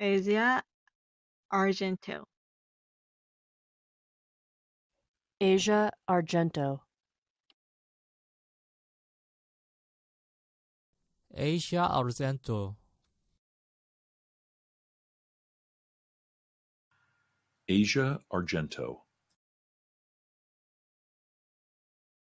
Asia Argento. Asia Argento. Asia Argento. Asia Argento.